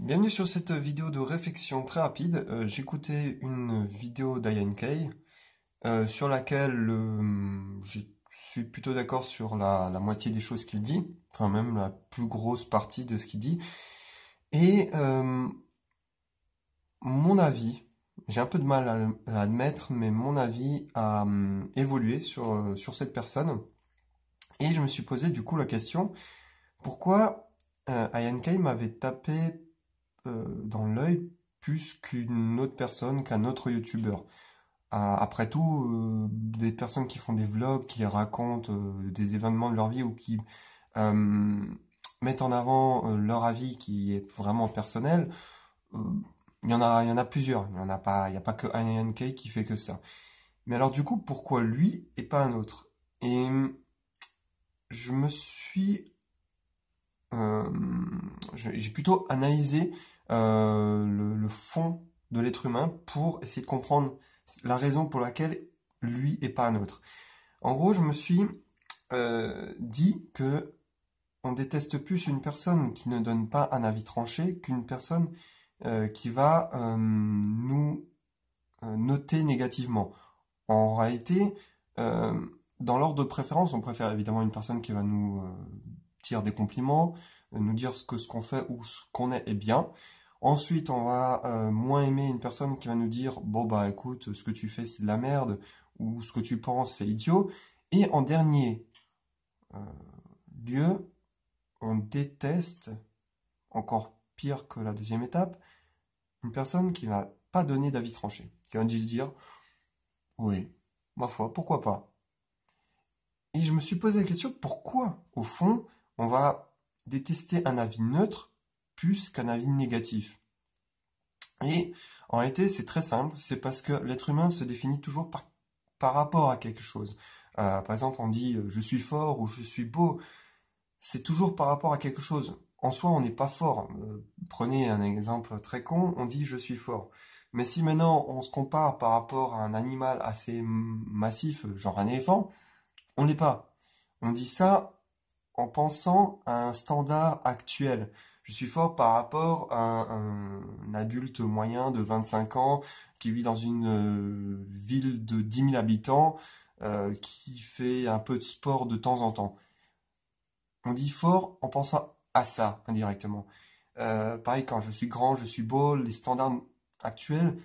Bienvenue sur cette vidéo de réflexion très rapide. Euh, j'écoutais une vidéo d'Ian Kay euh, sur laquelle euh, je suis plutôt d'accord sur la, moitié des choses qu'il dit, enfin même la plus grosse partie de ce qu'il dit. Et mon avis, j'ai un peu de mal à, l'admettre, mais mon avis a évolué sur, sur cette personne. Et je me suis posé du coup la question, pourquoi Ian Kay m'avait tapé euh, dans l'œil plus qu'une autre personne, qu'un autre youtubeur. Euh, après tout, euh, des personnes qui font des vlogs, qui racontent des événements de leur vie ou qui mettent en avant leur avis qui est vraiment personnel, il y en a, il y en a plusieurs. Il n'y en a pas, il a pas que INK qui fait que ça. Mais alors du coup, pourquoi lui et pas un autre Et je me suis euh, j'ai plutôt analysé euh, le, fond de l'être humain pour essayer de comprendre la raison pour laquelle lui est pas un autre. En gros, je me suis euh, dit que on déteste plus une personne qui ne donne pas un avis tranché qu'une personne qui va nous noter négativement. En réalité, dans l'ordre de préférence, on préfère évidemment une personne qui va nous des compliments, euh, nous dire ce que ce qu'on fait ou ce qu'on est est bien. Ensuite, on va euh, moins aimer une personne qui va nous dire bon bah écoute, ce que tu fais c'est de la merde ou ce que tu penses c'est idiot. Et en dernier euh, lieu, on déteste encore pire que la deuxième étape une personne qui n'a pas donner d'avis tranché, qui va nous dire oui, ma foi, pourquoi pas. Et je me suis posé la question pourquoi au fond on va détester un avis neutre plus qu'un avis négatif. Et en réalité, c'est très simple, c'est parce que l'être humain se définit toujours par, rapport à quelque chose. Euh, par exemple, on dit euh, je suis fort ou je suis beau, c'est toujours par rapport à quelque chose. En soi, on n'est pas fort. Euh, prenez un exemple très con, on dit je suis fort. Mais si maintenant on se compare par rapport à un animal assez massif, genre un éléphant, on n'est pas. On dit ça en pensant à un standard actuel. Je suis fort par rapport à un, adulte moyen de 25 ans qui vit dans une euh, ville de 10 000 habitants, euh, qui fait un peu de sport de temps en temps. On dit fort en pensant à ça indirectement. Euh, pareil, quand je suis grand, je suis beau, les standards actuels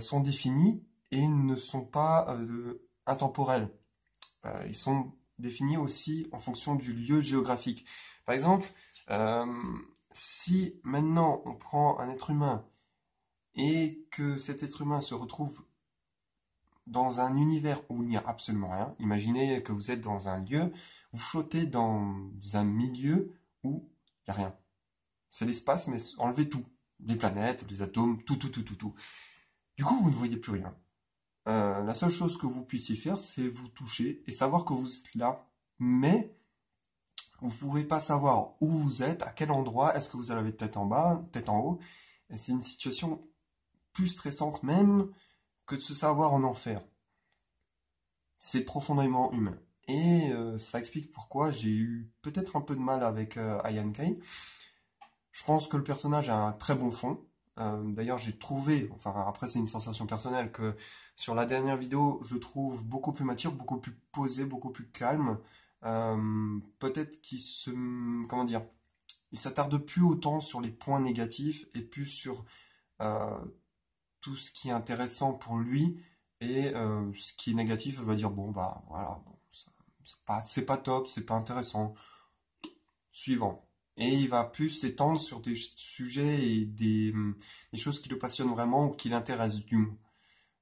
sont définis et ne sont pas intemporels. ils sont défini aussi en fonction du lieu géographique. Par exemple, euh, si maintenant on prend un être humain et que cet être humain se retrouve dans un univers où il n'y a absolument rien, imaginez que vous êtes dans un lieu, vous flottez dans un milieu où il n'y a rien. C'est l'espace, mais enlevez tout. Les planètes, les atomes, tout, tout, tout, tout, tout. Du coup, vous ne voyez plus rien. Euh, la seule chose que vous puissiez faire, c'est vous toucher et savoir que vous êtes là. Mais vous ne pouvez pas savoir où vous êtes, à quel endroit, est-ce que vous avez tête en bas, tête en haut. C'est une situation plus stressante même que de se savoir en enfer. C'est profondément humain. Et euh, ça explique pourquoi j'ai eu peut-être un peu de mal avec euh, Ayan Je pense que le personnage a un très bon fond, euh, d'ailleurs, j'ai trouvé, enfin après c'est une sensation personnelle, que sur la dernière vidéo, je trouve beaucoup plus mature, beaucoup plus posé, beaucoup plus calme. Euh, peut-être qu'il se... comment dire Il s'attarde plus autant sur les points négatifs et plus sur euh, tout ce qui est intéressant pour lui et ce qui est négatif va dire bon bah voilà, c'est pas top, c'est pas intéressant. Suivant et il va plus s'étendre sur des sujets et hum, des, choses qui le passionnent vraiment ou qui l'intéressent du moins.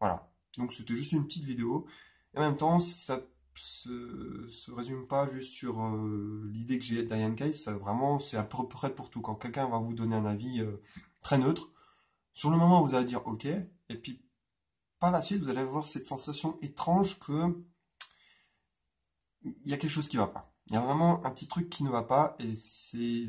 Voilà. Donc c'était juste une petite vidéo. Et en même temps, ça se, se résume pas juste sur euh, l'idée que j'ai d'Ian Case. Vraiment, c'est à peu près pour tout. Quand quelqu'un va vous donner un avis euh, très neutre, sur le moment, vous allez dire OK, et puis par la suite, vous allez avoir cette sensation étrange que il y a quelque chose qui ne va pas. Il y a vraiment un petit truc qui ne va pas et c'est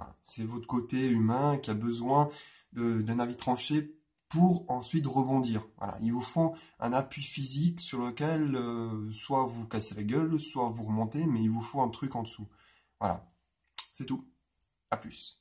euh, votre côté humain qui a besoin d'un avis tranché pour ensuite rebondir. Voilà, ils vous font un appui physique sur lequel euh, soit vous cassez la gueule, soit vous remontez, mais il vous faut un truc en dessous. Voilà, c'est tout. À plus.